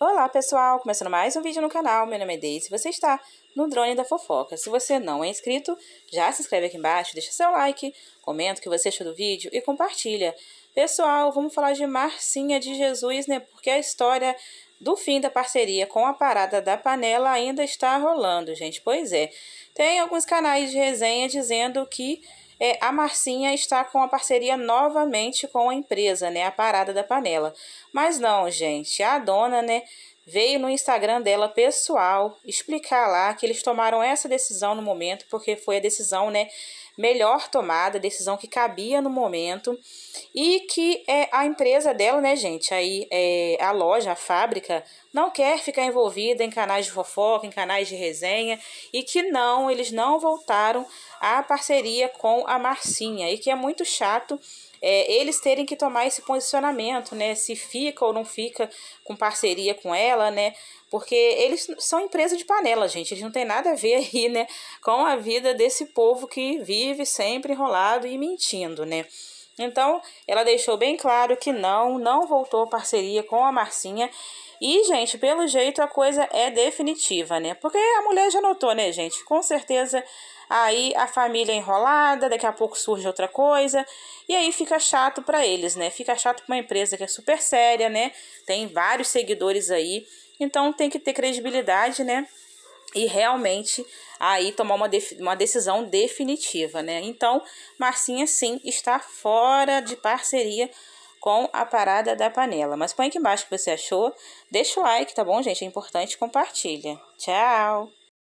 Olá pessoal, começando mais um vídeo no canal, meu nome é Deise e você está no Drone da Fofoca. Se você não é inscrito, já se inscreve aqui embaixo, deixa seu like, comenta o que você achou do vídeo e compartilha. Pessoal, vamos falar de Marcinha de Jesus, né, porque a história do fim da parceria com a parada da panela ainda está rolando, gente. Pois é. Tem alguns canais de resenha dizendo que é, a Marcinha está com a parceria novamente com a empresa, né? A parada da panela. Mas não, gente, a dona, né, veio no Instagram dela pessoal explicar lá que eles tomaram essa decisão no momento, porque foi a decisão, né, melhor tomada, decisão que cabia no momento, e que é, a empresa dela, né, gente, aí é, a loja, a fábrica, não quer ficar envolvida em canais de fofoca, em canais de resenha, e que não, eles não voltaram à parceria com a Marcinha, e que é muito chato é, eles terem que tomar esse posicionamento, né, se fica ou não fica com parceria com ela, panela, né? Porque eles são empresa de panela, gente. Eles não tem nada a ver aí, né? Com a vida desse povo que vive sempre enrolado e mentindo, né? Então, ela deixou bem claro que não, não voltou parceria com a Marcinha. E, gente, pelo jeito a coisa é definitiva, né? Porque a mulher já notou, né, gente? Com certeza aí a família é enrolada, daqui a pouco surge outra coisa, e aí fica chato para eles, né? Fica chato para uma empresa que é super séria, né? Tem vários seguidores aí, então tem que ter credibilidade, né? E realmente aí tomar uma, uma decisão definitiva, né? Então, Marcinha sim está fora de parceria com a parada da panela. Mas põe aqui embaixo o que você achou, deixa o like, tá bom, gente? É importante, compartilha. Tchau!